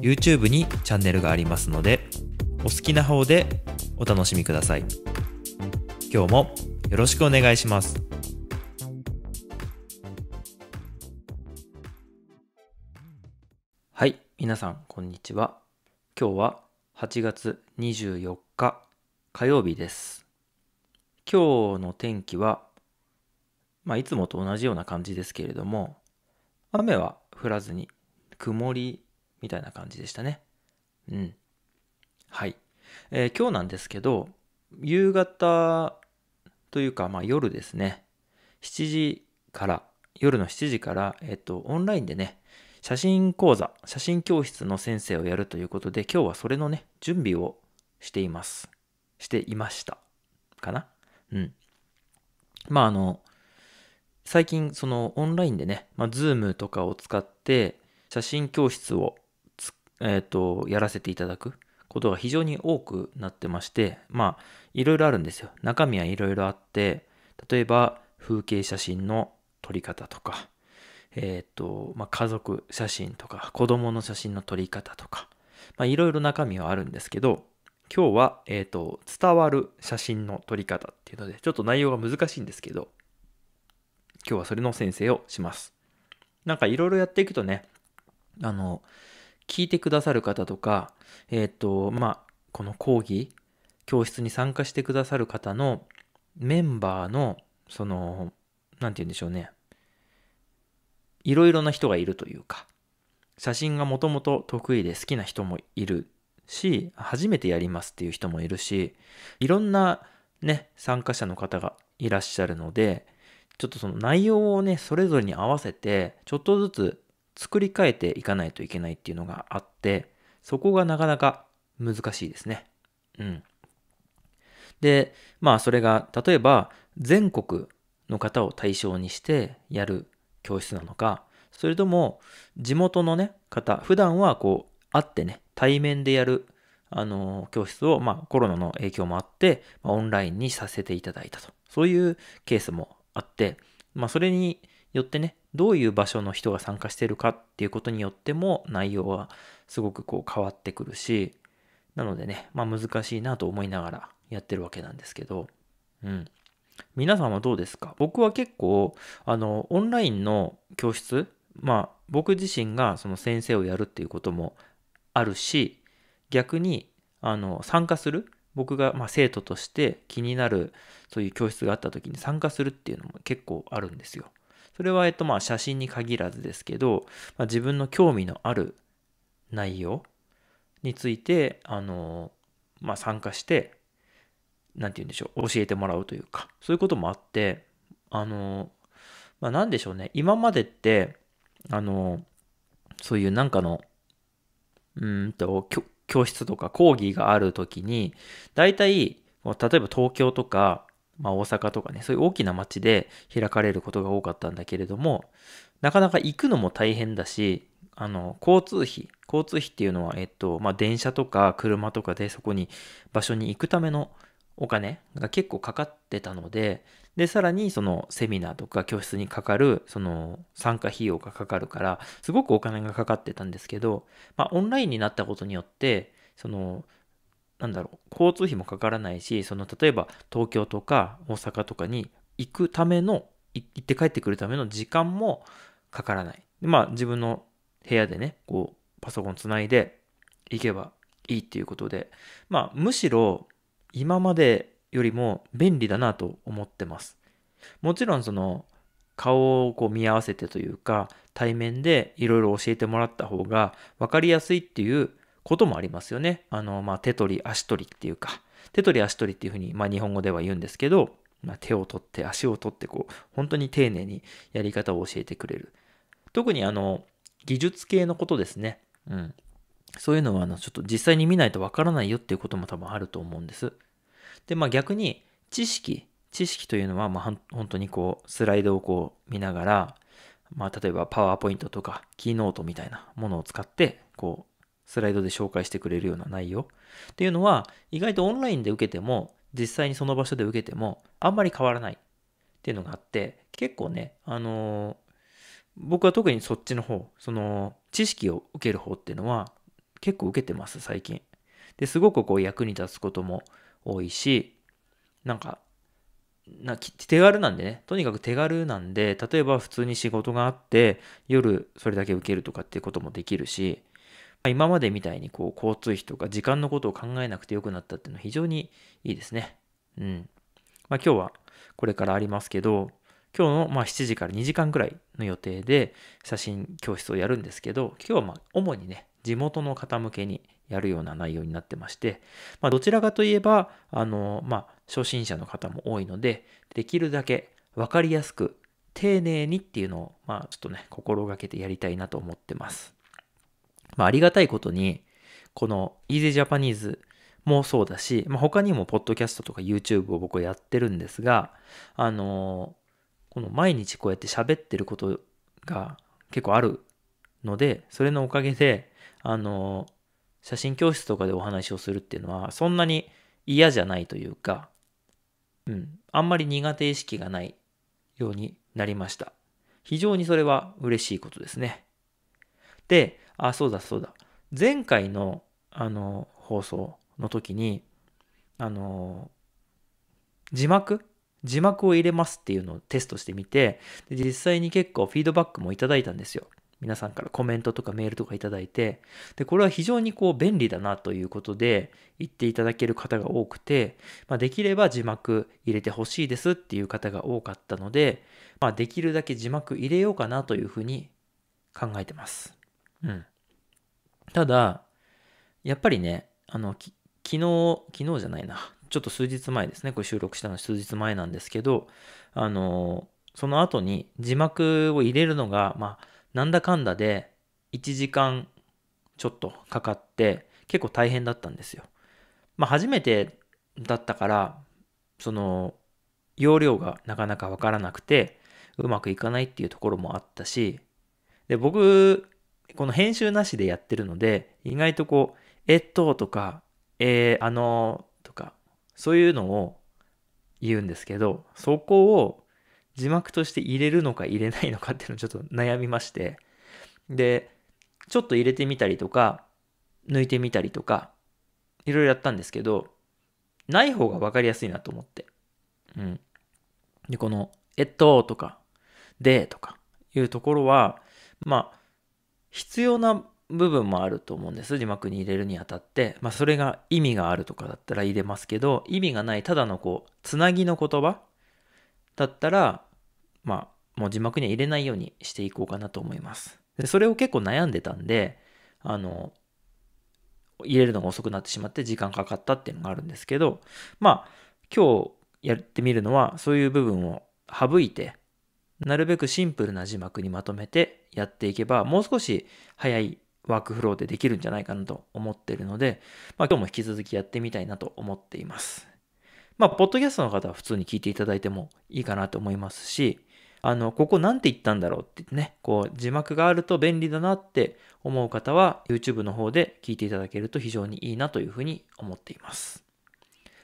YouTube にチャンネルがありますので、お好きな方でお楽しみください。今日もよろしくお願いします。はい、皆さん、こんにちは。今日は8月24日火曜日です。今日の天気は、まあ、いつもと同じような感じですけれども、雨は降らずに曇りみたいな感じでしたね。うん。はい。えー、今日なんですけど、夕方というか、まあ夜ですね、7時から、夜の7時から、えっと、オンラインでね、写真講座、写真教室の先生をやるということで、今日はそれのね、準備をしています。していました。かなうん。まああの、最近そのオンラインでね、まあ、Zoom とかを使って写真教室をえっ、ー、と、やらせていただくことが非常に多くなってまして、まあ、いろいろあるんですよ。中身はいろいろあって、例えば、風景写真の撮り方とか、えっ、ー、と、まあ、家族写真とか、子供の写真の撮り方とか、まあ、いろいろ中身はあるんですけど、今日は、えっ、ー、と、伝わる写真の撮り方っていうので、ちょっと内容が難しいんですけど、今日はそれの先生をします。なんかいろいろやっていくとね、あの、聞いてくださる方とか、えっ、と、まあ、この講義、教室に参加してくださる方のメンバーの、その、なんて言うんでしょうね。いろいろな人がいるというか、写真がもともと得意で好きな人もいるし、初めてやりますっていう人もいるし、いろんなね、参加者の方がいらっしゃるので、ちょっとその内容をね、それぞれに合わせて、ちょっとずつ作り変えていかないといけないっていうのがあって、そこがなかなか難しいですね。うん。で、まあそれが、例えば全国の方を対象にしてやる教室なのか、それとも地元のね、方、普段はこう、会ってね、対面でやる、あの、教室を、まあコロナの影響もあって、まオンラインにさせていただいたと。そういうケースもあって、まあそれによってね、どういう場所の人が参加してるかっていうことによっても内容はすごくこう変わってくるし、なのでね、まあ難しいなと思いながらやってるわけなんですけど、うん。皆さんはどうですか僕は結構、あの、オンラインの教室、まあ僕自身がその先生をやるっていうこともあるし、逆に、あの、参加する僕がま生徒として気になるそういう教室があった時に参加するっていうのも結構あるんですよ。それは、えっと、まあ、写真に限らずですけど、まあ、自分の興味のある内容について、あの、まあ、参加して、なんて言うんでしょう、教えてもらうというか、そういうこともあって、あの、まあ、なんでしょうね、今までって、あの、そういうなんかの、うんと、教室とか講義がある時に、大体、例えば東京とか、まあ、大阪とかね、そういう大きな町で開かれることが多かったんだけれども、なかなか行くのも大変だし、あの、交通費、交通費っていうのは、えっと、まあ、電車とか車とかでそこに、場所に行くためのお金が結構かかってたので、で、さらにそのセミナーとか教室にかかる、その参加費用がかかるから、すごくお金がかかってたんですけど、まあ、オンラインになったことによって、その、なんだろう、交通費もかからないし、その例えば東京とか大阪とかに行くための、行って帰ってくるための時間もかからない。でまあ自分の部屋でね、こうパソコンつないで行けばいいっていうことで、まあむしろ今までよりも便利だなと思ってます。もちろんその顔をこう見合わせてというか対面でいろいろ教えてもらった方が分かりやすいっていうこともありますよね。あの、まあ、手取り足取りっていうか、手取り足取りっていうふうに、まあ、日本語では言うんですけど、まあ、手を取って足を取ってこう、本当に丁寧にやり方を教えてくれる。特にあの、技術系のことですね。うん。そういうのは、あの、ちょっと実際に見ないとわからないよっていうことも多分あると思うんです。で、まあ逆に、知識、知識というのは、まあ本当にこう、スライドをこう見ながら、まあ例えばパワーポイントとか、キーノートみたいなものを使って、こう、スライドで紹介してくれるような内容っていうのは意外とオンラインで受けても実際にその場所で受けてもあんまり変わらないっていうのがあって結構ねあのー、僕は特にそっちの方その知識を受ける方っていうのは結構受けてます最近ですごくこう役に立つことも多いしなんかな手軽なんでね、とにかく手軽なんで、例えば普通に仕事があって、夜それだけ受けるとかっていうこともできるし、今までみたいにこう交通費とか時間のことを考えなくてよくなったっていうのは非常にいいですね。うん。まあ今日はこれからありますけど、今日のま7時から2時間くらいの予定で写真教室をやるんですけど、今日はま主にね、地元の方向けにやるような内容になってまして、まあ、どちらかといえば、あの、まあ、初心者の方も多いので、できるだけ分かりやすく、丁寧にっていうのを、まあ、ちょっとね、心がけてやりたいなと思ってます。まあ、ありがたいことに、この Easy Japanese もそうだし、まあ、他にもポッドキャストとか YouTube を僕はやってるんですが、あのー、この毎日こうやって喋ってることが結構あるので、それのおかげで、あのー、写真教室とかでお話をするっていうのは、そんなに嫌じゃないというか、うん、あんまり苦手意識がないようになりました。非常にそれは嬉しいことですね。で、あ、そうだそうだ。前回の、あの、放送の時に、あの、字幕字幕を入れますっていうのをテストしてみて、で実際に結構フィードバックもいただいたんですよ。皆さんからコメントとかメールとかいただいて、で、これは非常にこう便利だなということで言っていただける方が多くて、まあ、できれば字幕入れてほしいですっていう方が多かったので、まあ、できるだけ字幕入れようかなというふうに考えてます。うん。ただ、やっぱりね、あの、昨日、昨日じゃないな。ちょっと数日前ですね。これ収録したの数日前なんですけど、あの、その後に字幕を入れるのが、まあ、なんだかんだで1時間ちょっとかかって、結構大変だったんですよ。まあ、初めてだったから、その、容量がなかなかわからなくて、うまくいかないっていうところもあったし、で、僕、この編集なしでやってるので、意外とこう、えっと、とか、えー、あのー、とか、そういうのを言うんですけど、そこを字幕として入れるのか入れないのかっていうのをちょっと悩みまして、で、ちょっと入れてみたりとか、抜いてみたりとか、いろいろやったんですけど、ない方がわかりやすいなと思って。うん。で、この、えっと、とか、で、とか、いうところは、まあ、必要な部分もあると思うんです。字幕に入れるにあたって。まあ、それが意味があるとかだったら入れますけど、意味がない、ただのこう、つなぎの言葉だったら、まあ、もう字幕には入れないようにしていこうかなと思います。でそれを結構悩んでたんで、あの、入れるのが遅くなってしまって時間かかったっていうのがあるんですけど、まあ、今日やってみるのは、そういう部分を省いて、なるべくシンプルな字幕にまとめてやっていけば、もう少し早いワークフローでできるんじゃないかなと思ってるので、まあ今日も引き続きやってみたいなと思っています。まあ、ポッドキャストの方は普通に聞いていただいてもいいかなと思いますし、あの、ここなんて言ったんだろうってね、こう、字幕があると便利だなって思う方は、YouTube の方で聞いていただけると非常にいいなというふうに思っています。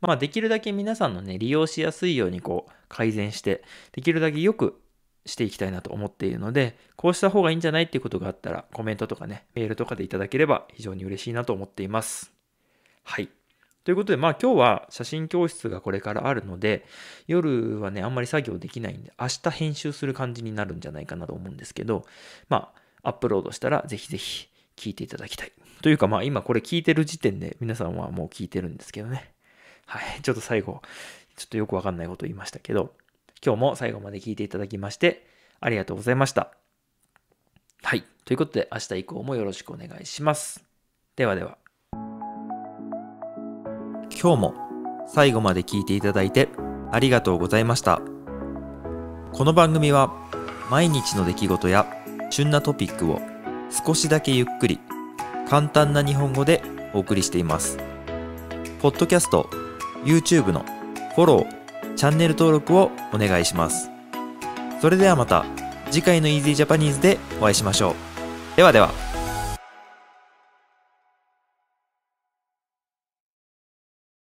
まあ、できるだけ皆さんのね、利用しやすいようにこう、改善して、できるだけよくしていきたいなと思っているので、こうした方がいいんじゃないっていうことがあったら、コメントとかね、メールとかでいただければ非常に嬉しいなと思っています。はい。ということで、まあ今日は写真教室がこれからあるので、夜はね、あんまり作業できないんで、明日編集する感じになるんじゃないかなと思うんですけど、まあ、アップロードしたらぜひぜひ聞いていただきたい。というかまあ今これ聞いてる時点で皆さんはもう聞いてるんですけどね。はい。ちょっと最後、ちょっとよくわかんないこと言いましたけど、今日も最後まで聞いていただきまして、ありがとうございました。はい。ということで、明日以降もよろしくお願いします。ではでは。今日も最後まで聞いていただいてありがとうございました。この番組は毎日の出来事や旬なトピックを少しだけゆっくり簡単な日本語でお送りしています。ポッドキャスト、YouTube のフォロー、チャンネル登録をお願いします。それではまた次回の Easy Japanese でお会いしましょう。ではでは。